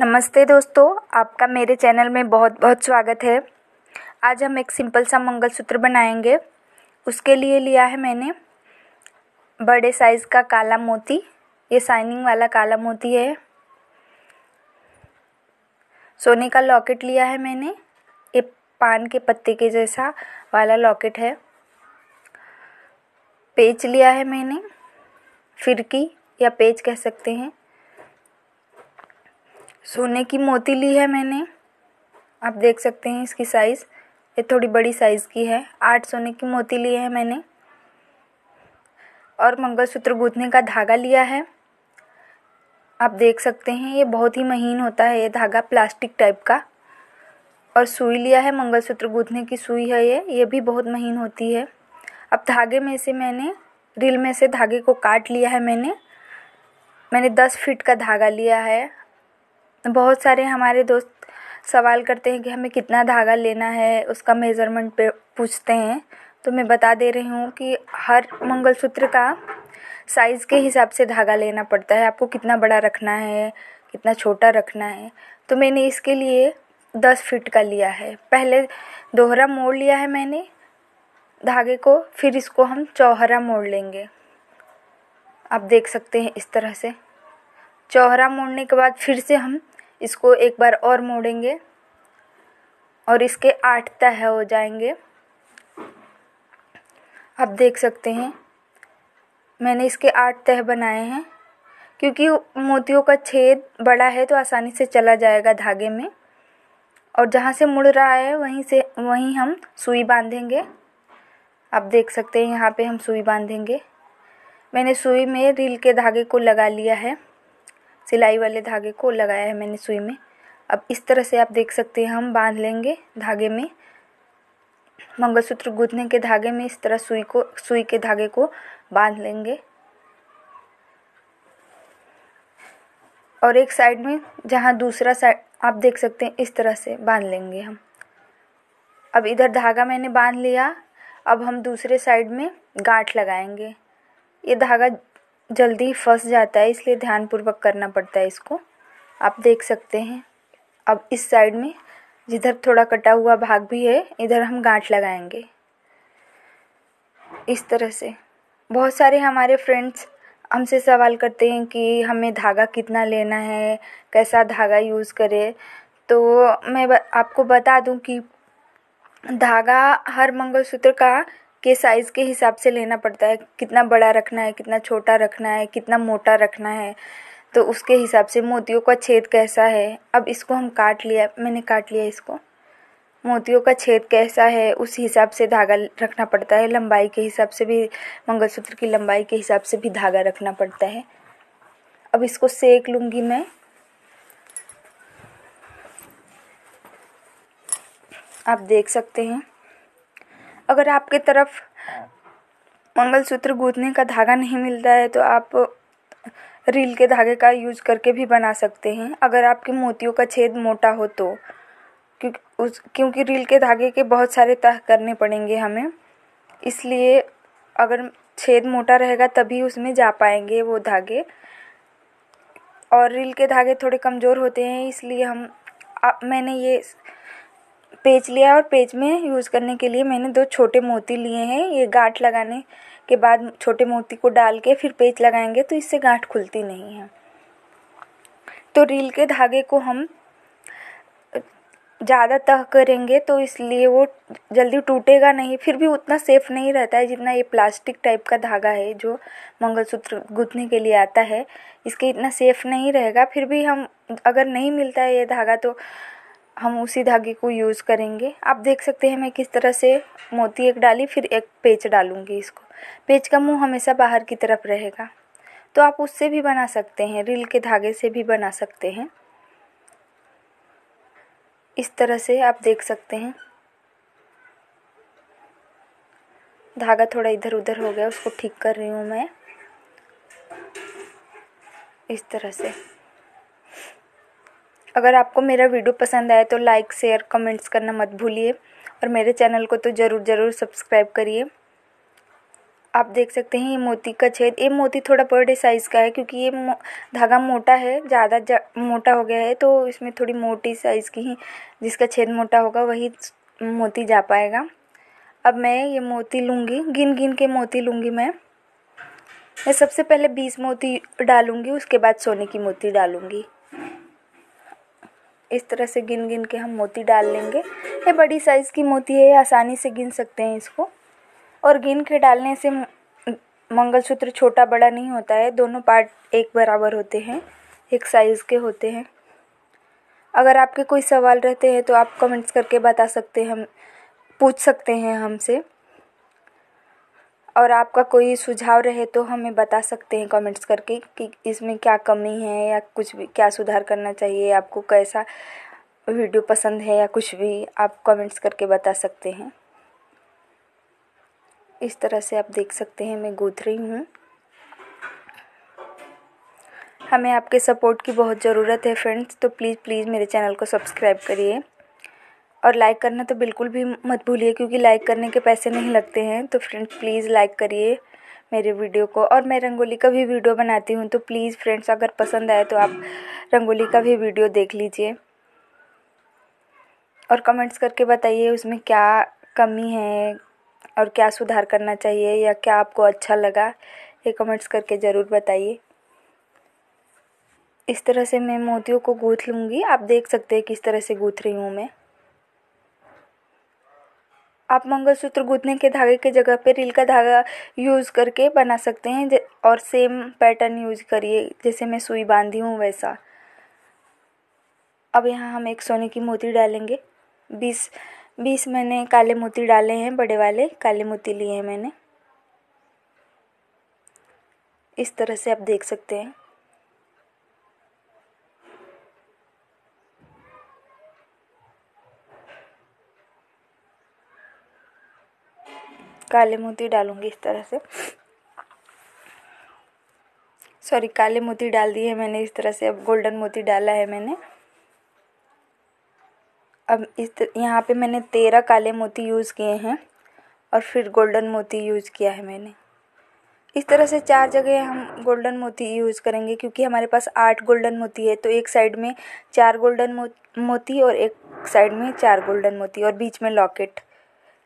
नमस्ते दोस्तों आपका मेरे चैनल में बहुत बहुत स्वागत है आज हम एक सिंपल सा मंगलसूत्र बनाएंगे उसके लिए लिया है मैंने बड़े साइज़ का काला मोती ये साइनिंग वाला काला मोती है सोने का लॉकेट लिया है मैंने ये पान के पत्ते के जैसा वाला लॉकेट है पेच लिया है मैंने फिरकी या पेच कह सकते हैं सोने की मोती ली है मैंने आप देख सकते हैं इसकी साइज़ ये थोड़ी बड़ी साइज़ की है आठ सोने की मोती ली है मैंने और मंगलसूत्र गूंथने का धागा लिया है आप देख सकते हैं ये बहुत ही महीन होता है ये धागा प्लास्टिक टाइप का और सुई लिया है मंगलसूत्र गूंथने की सुई है ये ये भी बहुत महीन होती है अब धागे में से मैंने रिल में से धागे को काट लिया है मैंने मैंने दस फीट का धागा लिया है बहुत सारे हमारे दोस्त सवाल करते हैं कि हमें कितना धागा लेना है उसका मेज़रमेंट पे पूछते हैं तो मैं बता दे रही हूँ कि हर मंगलसूत्र का साइज़ के हिसाब से धागा लेना पड़ता है आपको कितना बड़ा रखना है कितना छोटा रखना है तो मैंने इसके लिए दस फिट का लिया है पहले दोहरा मोड़ लिया है मैंने धागे को फिर इसको हम चौहरा मोड़ लेंगे आप देख सकते हैं इस तरह से चौहरा मोड़ने के बाद फिर से हम इसको एक बार और मोड़ेंगे और इसके आठ तह हो जाएंगे आप देख सकते हैं मैंने इसके आठ तह बनाए हैं क्योंकि मोतियों का छेद बड़ा है तो आसानी से चला जाएगा धागे में और जहाँ से मुड़ रहा है वहीं से वहीं हम सुई बांधेंगे आप देख सकते हैं यहाँ पे हम सुई बांधेंगे मैंने सुई में रील के धागे को लगा लिया है सिलाई वाले धागे को लगाया है मैंने सुई में अब इस तरह से आप देख सकते हैं हम बांध लेंगे धागे में मंगलसूत्र गूंथने के धागे में इस तरह सुई को सुई के धागे को बांध लेंगे और एक साइड में जहाँ दूसरा साइड आप देख सकते हैं इस तरह से बांध लेंगे हम अब इधर धागा मैंने बांध लिया अब हम दूसरे साइड में गांठ लगाएंगे ये धागा जल्दी फंस जाता है इसलिए ध्यानपूर्वक करना पड़ता है इसको आप देख सकते हैं अब इस साइड में जिधर थोड़ा कटा हुआ भाग भी है इधर हम गांठ लगाएंगे इस तरह से बहुत सारे हमारे फ्रेंड्स हमसे सवाल करते हैं कि हमें धागा कितना लेना है कैसा धागा यूज़ करें तो मैं आपको बता दूं कि धागा हर मंगलसूत्र का के साइज़ के हिसाब से लेना पड़ता है कितना बड़ा रखना है कितना छोटा रखना है कितना मोटा रखना है तो उसके हिसाब से मोतियों का छेद कैसा है अब इसको हम काट लिया मैंने काट लिया इसको मोतियों का छेद कैसा है उस हिसाब से धागा रखना पड़ता है लंबाई के हिसाब से भी मंगलसूत्र की लंबाई के हिसाब से भी धागा रखना पड़ता है अब इसको सेक लूँगी मैं आप देख सकते हैं अगर आपके तरफ मंगलसूत्र गूंथने का धागा नहीं मिलता है तो आप रील के धागे का यूज करके भी बना सकते हैं अगर आपके मोतियों का छेद मोटा हो तो क्योंकि उस क्योंकि रील के धागे के बहुत सारे तह करने पड़ेंगे हमें इसलिए अगर छेद मोटा रहेगा तभी उसमें जा पाएंगे वो धागे और रील के धागे थोड़े कमज़ोर होते हैं इसलिए हम आ, मैंने ये पेच लिया और पेच में यूज़ करने के लिए मैंने दो छोटे मोती लिए हैं ये गांठ लगाने के बाद छोटे मोती को डाल के फिर पेच लगाएंगे तो इससे गांठ खुलती नहीं है तो रील के धागे को हम ज़्यादा तह करेंगे तो इसलिए वो जल्दी टूटेगा नहीं फिर भी उतना सेफ नहीं रहता है जितना ये प्लास्टिक टाइप का धागा है जो मंगलसूत्र गुथने के लिए आता है इसके इतना सेफ नहीं रहेगा फिर भी हम अगर नहीं मिलता है ये धागा तो हम उसी धागे को यूज़ करेंगे आप देख सकते हैं मैं किस तरह से मोती एक डाली फिर एक पेच डालूंगी इसको पेच का मुंह हमेशा बाहर की तरफ रहेगा तो आप उससे भी बना सकते हैं रील के धागे से भी बना सकते हैं इस तरह से आप देख सकते हैं धागा थोड़ा इधर उधर हो गया उसको ठीक कर रही हूँ मैं इस तरह से अगर आपको मेरा वीडियो पसंद आए तो लाइक शेयर कमेंट्स करना मत भूलिए और मेरे चैनल को तो ज़रूर ज़रूर सब्सक्राइब करिए आप देख सकते हैं ये मोती का छेद ये मोती थोड़ा बड़े साइज़ का है क्योंकि ये धागा मोटा है ज़्यादा मोटा हो गया है तो इसमें थोड़ी मोटी साइज़ की ही जिसका छेद मोटा होगा वही मोती जा पाएगा अब मैं ये मोती लूँगी गिन गिन के मोती लूँगी मैं मैं सबसे पहले बीस मोती डालूँगी उसके बाद सोने की मोती डालूँगी इस तरह से गिन गिन के हम मोती डाल लेंगे ये बड़ी साइज़ की मोती है आसानी से गिन सकते हैं इसको और गिन के डालने से मंगलसूत्र छोटा बड़ा नहीं होता है दोनों पार्ट एक बराबर होते हैं एक साइज़ के होते हैं अगर आपके कोई सवाल रहते हैं तो आप कमेंट्स करके बता सकते हैं हम पूछ सकते हैं हमसे और आपका कोई सुझाव रहे तो हमें बता सकते हैं कमेंट्स करके कि इसमें क्या कमी है या कुछ भी क्या सुधार करना चाहिए आपको कैसा वीडियो पसंद है या कुछ भी आप कमेंट्स करके बता सकते हैं इस तरह से आप देख सकते हैं मैं गूथ रही हूँ हमें आपके सपोर्ट की बहुत ज़रूरत है फ्रेंड्स तो प्लीज़ प्लीज़ मेरे चैनल को सब्सक्राइब करिए और लाइक करना तो बिल्कुल भी मत भूलिए क्योंकि लाइक करने के पैसे नहीं लगते हैं तो फ्रेंड्स प्लीज़ लाइक करिए मेरे वीडियो को और मैं रंगोली का भी वीडियो बनाती हूँ तो प्लीज़ फ्रेंड्स अगर पसंद आए तो आप रंगोली का भी वीडियो देख लीजिए और कमेंट्स करके बताइए उसमें क्या कमी है और क्या सुधार करना चाहिए या क्या आपको अच्छा लगा ये कमेंट्स करके ज़रूर बताइए इस तरह से मैं मोतियों को गूँथ लूँगी आप देख सकते हैं किस तरह से गूँथ रही हूँ मैं आप मंगलसूत्र गूंथने के धागे के जगह पे रील का धागा यूज़ करके बना सकते हैं और सेम पैटर्न यूज करिए जैसे मैं सुई बांधी हूँ वैसा अब यहाँ हम एक सोने की मोती डालेंगे बीस बीस मैंने काले मोती डाले हैं बड़े वाले काले मोती लिए हैं मैंने इस तरह से आप देख सकते हैं काले मोती डालूँगी इस तरह से सॉरी काले मोती डाल दिए मैंने इस तरह से अब गोल्डन मोती डाला है मैंने अब इस यहाँ पे मैंने तेरह काले मोती यूज़ किए हैं और फिर गोल्डन मोती यूज़ किया है मैंने इस तरह से चार जगह हम गोल्डन मोती यूज़ करेंगे क्योंकि हमारे पास आठ गोल्डन मोती है तो एक साइड में चार गोल्डन मोती और एक साइड में चार गोल्डन मोती और बीच में लॉकेट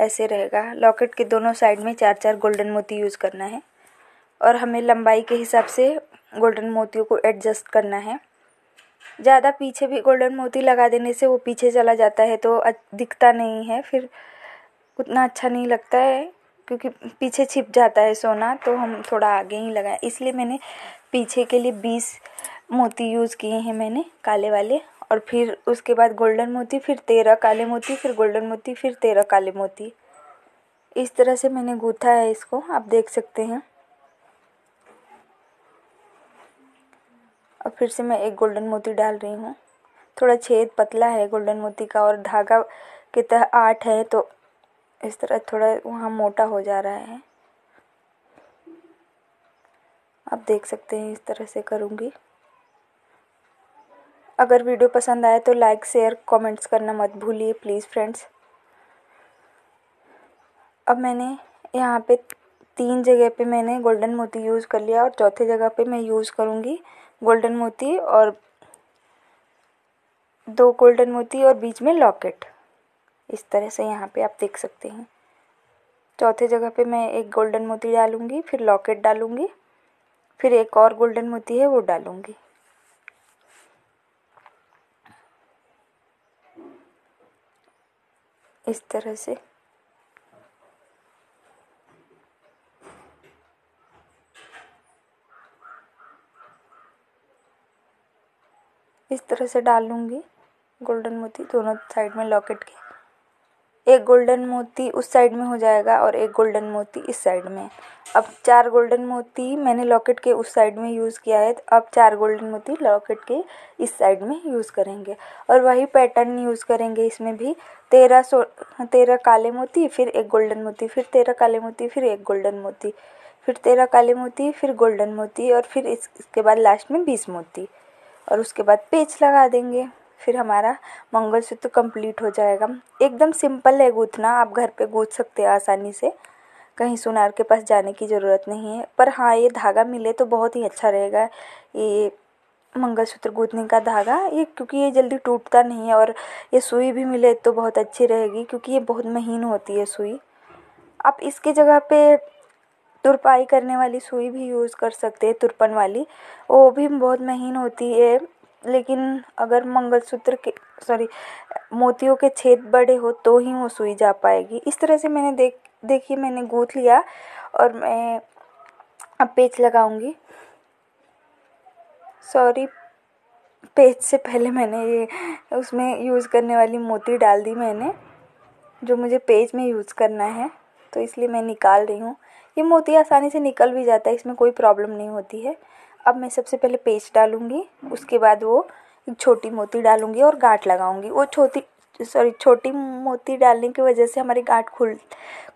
ऐसे रहेगा लॉकेट के दोनों साइड में चार चार गोल्डन मोती यूज़ करना है और हमें लंबाई के हिसाब से गोल्डन मोतियों को एडजस्ट करना है ज़्यादा पीछे भी गोल्डन मोती लगा देने से वो पीछे चला जाता है तो दिखता नहीं है फिर उतना अच्छा नहीं लगता है क्योंकि पीछे छिप जाता है सोना तो हम थोड़ा आगे ही लगाए इसलिए मैंने पीछे के लिए बीस मोती यूज़ किए हैं मैंने काले वाले और फिर उसके बाद गोल्डन मोती फिर तेरह काले मोती फिर गोल्डन मोती फिर तेरह काले मोती इस तरह से मैंने गूँथा है इसको आप देख सकते हैं और फिर से मैं एक गोल्डन मोती डाल रही हूँ थोड़ा छेद पतला है गोल्डन मोती का और धागा के तह आठ है तो इस तरह थोड़ा वहाँ मोटा हो जा रहा है आप देख सकते हैं इस तरह से करूँगी अगर वीडियो पसंद आए तो लाइक शेयर कमेंट्स करना मत भूलिए प्लीज़ फ्रेंड्स अब मैंने यहाँ पे तीन जगह पे मैंने गोल्डन मोती यूज़ कर लिया और चौथे जगह पे मैं यूज़ करूँगी गोल्डन मोती और दो गोल्डन मोती और बीच में लॉकेट इस तरह से यहाँ पे आप देख सकते हैं चौथे जगह पे मैं एक गोल्डन मोती डालूँगी फिर लॉकेट डालूँगी फिर एक और गोल्डन मोती है वो डालूँगी इस तरह से इस तरह से डाल लूँगी गोल्डन मोती दोनों साइड में लॉकेट के एक गोल्डन मोती उस साइड में हो जाएगा और एक गोल्डन मोती इस साइड में अब चार गोल्डन मोती मैंने लॉकेट के उस साइड में यूज़ किया है तो अब चार गोल्डन मोती लॉकेट के इस साइड में यूज़ करेंगे और वही पैटर्न यूज़ करेंगे इसमें भी तेरह सो तेरह काले मोती फिर एक गोल्डन मोती फिर तेरह काले मोती फिर एक गोल्डन मोती फिर तेरह काले मोती फिर गोल्डन मोती और फिर इस, इसके बाद लास्ट में बीस मोती और उसके बाद पेच लगा देंगे फिर हमारा मंगलसूत्र कंप्लीट तो हो जाएगा एकदम सिंपल है गूँथना आप घर पे गूँथ सकते हैं आसानी से कहीं सुनार के पास जाने की ज़रूरत नहीं है पर हाँ ये धागा मिले तो बहुत ही अच्छा रहेगा ये मंगलसूत्र गूँथने का धागा ये क्योंकि ये जल्दी टूटता नहीं है और ये सुई भी मिले तो बहुत अच्छी रहेगी क्योंकि ये बहुत महीन होती है सुई आप इसकी जगह पे तुरपाई करने वाली सुई भी यूज़ कर सकते हैं तुरपन वाली वो भी बहुत महीन होती है लेकिन अगर मंगलसूत्र के सॉरी मोतियों के छेद बड़े हो तो ही वो सुई जा पाएगी इस तरह से मैंने देख देखिए मैंने गूँथ लिया और मैं अब पेच लगाऊंगी सॉरी पेज से पहले मैंने ये उसमें यूज़ करने वाली मोती डाल दी मैंने जो मुझे पेज में यूज़ करना है तो इसलिए मैं निकाल रही हूँ ये मोती आसानी से निकल भी जाता है इसमें कोई प्रॉब्लम नहीं होती है अब मैं सबसे पहले पेस्ट डालूँगी उसके बाद वो एक छोटी मोती डालूँगी और गांठ लगाऊँगी वो छोटी सॉरी छोटी मोती डालने की वजह से हमारी गांठ खुल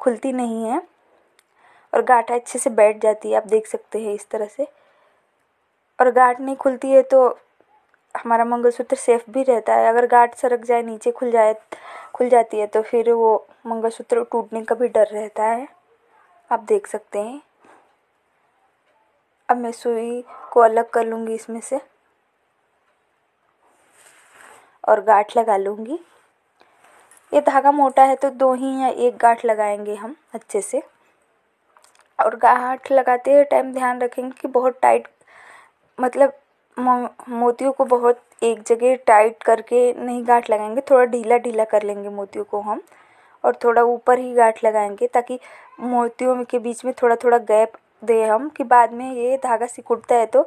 खुलती नहीं है और गांठ अच्छे से बैठ जाती है आप देख सकते हैं इस तरह से और गांठ नहीं खुलती है तो हमारा मंगलसूत्र सेफ भी रहता है अगर गांठ सरक जाए नीचे खुल जाए खुल जाती है तो फिर वो मंगलसूत्र टूटने का भी डर रहता है आप देख सकते हैं अब मैं सुई को अलग कर लूँगी इसमें से और गाठ लगा लूँगी ये धागा मोटा है तो दो ही या एक गाठ लगाएंगे हम अच्छे से और गाठ लगाते टाइम ध्यान रखेंगे कि बहुत टाइट मतलब मोतियों को बहुत एक जगह टाइट करके नहीं गाँठ लगाएंगे थोड़ा ढीला ढीला कर लेंगे मोतियों को हम और थोड़ा ऊपर ही गाँठ लगाएंगे ताकि मोतियों के बीच में थोड़ा थोड़ा गैप दे हम कि बाद में ये धागा सिकुड़ता है तो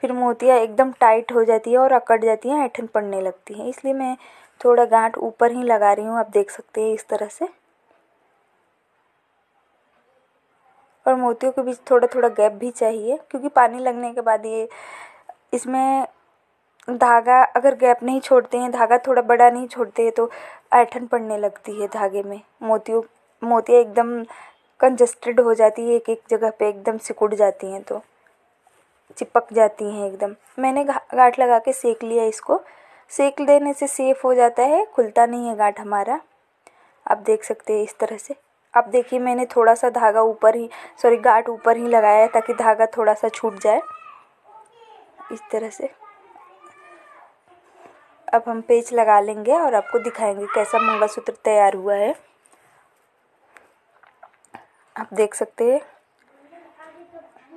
फिर मोतियाँ एकदम टाइट हो जाती है और अकड़ जाती हैं ऐठन पड़ने लगती हैं इसलिए मैं थोड़ा गांठ ऊपर ही लगा रही हूँ आप देख सकते हैं इस तरह से और मोतियों के बीच थोड़ा थोड़ा गैप भी चाहिए क्योंकि पानी लगने के बाद ये इसमें धागा अगर गैप नहीं छोड़ते हैं धागा थोड़ा बड़ा नहीं छोड़ते हैं तो ऐठन पड़ने लगती है धागे में मोतियों मोतियाँ एकदम कंजस्टेड हो जाती है एक एक जगह पे एकदम सिकुड़ जाती हैं तो चिपक जाती हैं एकदम मैंने गाँठ लगा के सेक लिया इसको सेक देने से सेफ हो जाता है खुलता नहीं है गाँठ हमारा आप देख सकते हैं इस तरह से अब देखिए मैंने थोड़ा सा धागा ऊपर ही सॉरी गाँठ ऊपर ही लगाया है ताकि धागा थोड़ा सा छूट जाए इस तरह से अब हम पेच लगा लेंगे और आपको दिखाएंगे कैसा मंगलसूत्र तैयार हुआ है आप देख सकते हैं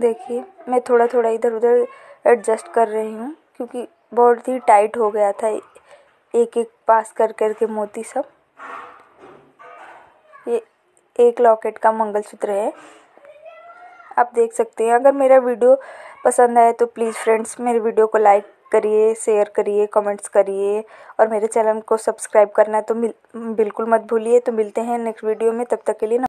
देखिए मैं थोड़ा थोड़ा इधर उधर एडजस्ट कर रही हूँ क्योंकि बहुत ही टाइट हो गया था एक एक पास कर कर के मोती सब ये एक लॉकेट का मंगलसूत्र है आप देख सकते हैं अगर मेरा वीडियो पसंद आए तो प्लीज़ फ्रेंड्स मेरे वीडियो को लाइक करिए शेयर करिए कमेंट्स करिए और मेरे चैनल को सब्सक्राइब करना तो मिल बिल्कुल मत भूलिए तो मिलते हैं नेक्स्ट वीडियो में तब तक के लिए